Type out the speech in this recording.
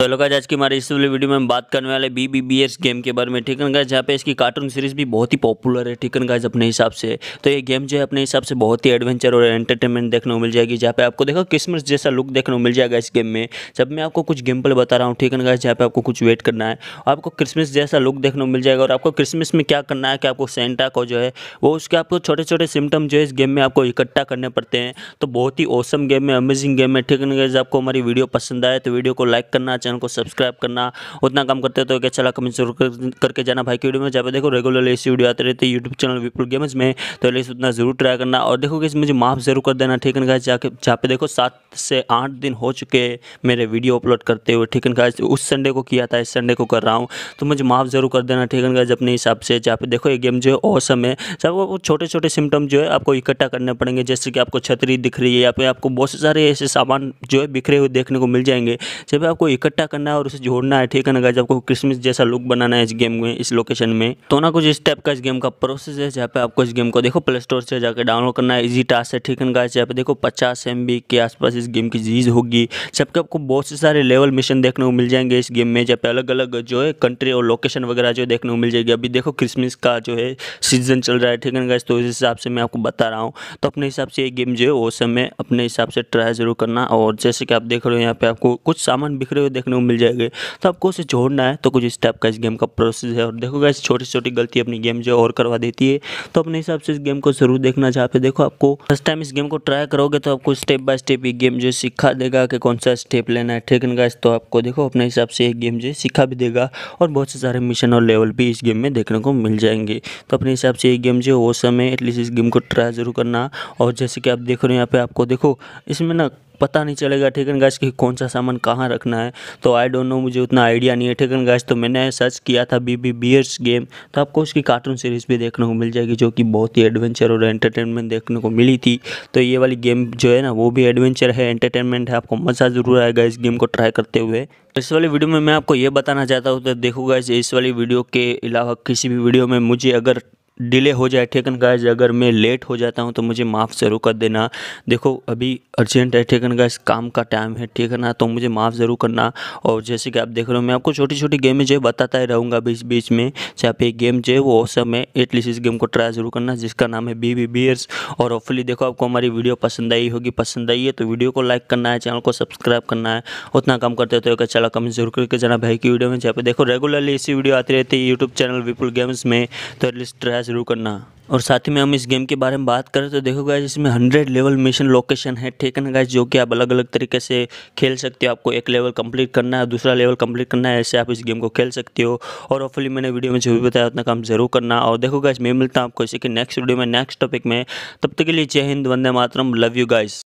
तो hello guys आज की हमारे इस वाले वीडियो में हम बात करने वाले B B B S game के बारे में ठीक है गाइस यहाँ पे इसकी कार्टून सीरीज भी बहुत ही पॉपुलर है ठीक है गाइस अपने हिसाब से तो ये गेम जो है अपने हिसाब से बहुत ही एडवेंचर और एंटरटेनमेंट देखने को मिल जाएगी जहाँ पे आपको देखो क्रिसमस जैसा लुक देखने को मिल जाएगा इस गेम में जब मैं आपको कुछ गेम प्ले बता रहा हूँ ठीक है गाइस जहाँ पे आपको कुछ वेट करना है आपको क्रिसमस जैसा लुक देखने को मिल जाएगा और आपको क्रिसमस में क्या करना है कि आपको सेंटा को जो है वो उसके आपको छोटे छोटे सिम्टम जो है इस गेम में आपको इकट्ठा करने पड़ते हैं तो बहुत ही औसम गेम है अमेजिंग गेम है ठीक है गाइज आपको हमारी वीडियो पसंद आए तो वीडियो को लाइक करना चैनल को सब्सक्राइब करना उतना काम करते तो अच्छा लगा कमेंट जरूर कर, करके जाना भाई की वीडियो में जब देखो रेगुलरली ऐसी वीडियो आते रहते यूट्यूब चैनल विपुल गेम्स में तो एटलीस्ट उतना जरूर ट्राई करना और देखो कि मुझे माफ़ जरूर कर देना ठीक है जहाँ पे देखो सात से आठ दिन हो चुके हैं मेरे वीडियो अपलोड करते हुए ठीक है तो उस संडे को किया था इस संडे को कर रहा हूँ तो मुझे माफ़ जरूर कर देना ठीक है अपने हिसाब से जहाँ पे देखो ये गेम जो है औसम है जब वो छोटे छोटे सिम्टम जो है आपको इकट्ठा करने पड़ेंगे जैसे कि आपको छतरी दिख रही है या फिर आपको बहुत सारे ऐसे सामान जो है बिखरे हुए देखने को मिल जाएंगे जब आपको इकट्ठा इकट्ठा करना है और उसे जोड़ना है ठीक है ना गाइज आपको क्रिसमस जैसा लुक बनाना है इस गेम में इस लोकेशन में तो ना कुछ इस टाइप का इस गेम का प्रोसेस है जहाँ पे आपको इस गेम को देखो प्ले स्टोर से जाकर डाउनलोड करना है इजी टास्क है ठीक है ना गाइज यहाँ पे देखो पचास एम के आसपास इस गेम की चीज़ होगी जबकि आपको बहुत से सारे लेवल मिशन देखने को मिल जाएंगे इस गेम में जहाँ पे अलग अलग जो है कंट्री और लोकेशन वगैरह जो देखने को मिल जाएगी अभी देखो क्रिसमस का जो है सीजन चल रहा है ठीक है ना गाइज तो इस हिसाब से मैं आपको बता रहा हूँ तो अपने हिसाब से ये गेम जो है वो समय अपने हिसाब से ट्राई जरूर करना और जैसे कि आप देख रहे हो यहाँ पे आपको कुछ सामान बिखरे हुए देखने को मिल जाएगी तो आपको उसे छोड़ना है तो कुछ इस टाइप का इस गेम का प्रोसेस है और देखो इस छोटी छोटी गलती अपनी गेम जो और करवा देती है तो अपने हिसाब से इस गेम को जरूर देखना चाहते देखो आपको फर्स्ट टाइम इस गेम को ट्राई करोगे तो आपको स्टेप बाय स्टेप ये गेम जो सिखा देगा कि कौन सा स्टेप लेना है ठीक है गाइस तो आपको देखो अपने हिसाब से ये गेम जो सिखा भी देगा और बहुत से सारे मिशन और लेवल भी इस गेम में देखने को मिल जाएंगे तो अपने हिसाब से ये गेम जो वो समय एटलीस्ट इस गेम को ट्राई जरूर करना और जैसे कि आप देख रहे हो यहाँ पे आपको देखो इसमें ना पता नहीं चलेगा ठेकन गैस कि कौन सा सामान कहाँ रखना है तो आई डोंट नो मुझे उतना आइडिया नहीं है ठेकन गैस तो मैंने सर्च किया था बी बी बियर्स गेम तो आपको उसकी कार्टून सीरीज़ भी देखने को मिल जाएगी जो कि बहुत ही एडवेंचर और एंटरटेनमेंट देखने को मिली थी तो ये वाली गेम जो है ना वो भी एडवेंचर है एंटरटेनमेंट है आपको मज़ा ज़रूर आएगा इस गेम को ट्राई करते हुए तो इस वाली वीडियो में मैं आपको ये बताना चाहता हूँ तो देखो इस वाली वीडियो के अलावा किसी भी वीडियो में मुझे अगर डिले हो जाए ठेकन गाइस अगर मैं लेट हो जाता हूँ तो मुझे माफ़ ज़रूर कर देना देखो अभी अर्जेंट है ठेकन गाइस काम का टाइम है ठीक है ना तो मुझे माफ़ ज़रूर करना और जैसे कि आप देख रहे हो मैं आपको छोटी छोटी गेमें जो है बताता ही रहूँगा बीच बीच में चाहे आप एक गेम जो है वो सब है एटलीस्ट इस गेम को ट्राई ज़रूर करना जिसका नाम है बी बी और होपफुली देखो आपको हमारी वीडियो पसंद आई होगी पसंद आई है तो वीडियो को लाइक करना है चैनल को सब्सक्राइब करना है उतना काम करते हो तो एक अच्छा कमेंट जरूर करके जाना भाई की वीडियो में जहाँ पे देखो रेगुलरली इसी वीडियो आती रहती है यूट्यूब चैनल विपुल गेम्स में तो एटलीस्ट ट्राई जरूर करना और साथ ही में हम इस गेम के बारे में बात करें तो देखो गाइज इसमें हंड्रेड लेवल मिशन लोकेशन है ठीक है ना गाइज जो कि आप अलग अलग तरीके से खेल सकते हो आपको एक लेवल कंप्लीट करना है दूसरा लेवल कंप्लीट करना है ऐसे आप इस गेम को खेल सकते हो और ऑफली मैंने वीडियो में जो भी बताया उतना काम जरूर करना और देखो गाइज मैं मिलता हूँ आपको इसी के नेक्स्ट वीडियो में नेक्स्ट टॉपिक में तब तक के लिए जय हिंद वंदे मातरम लव यू गाइज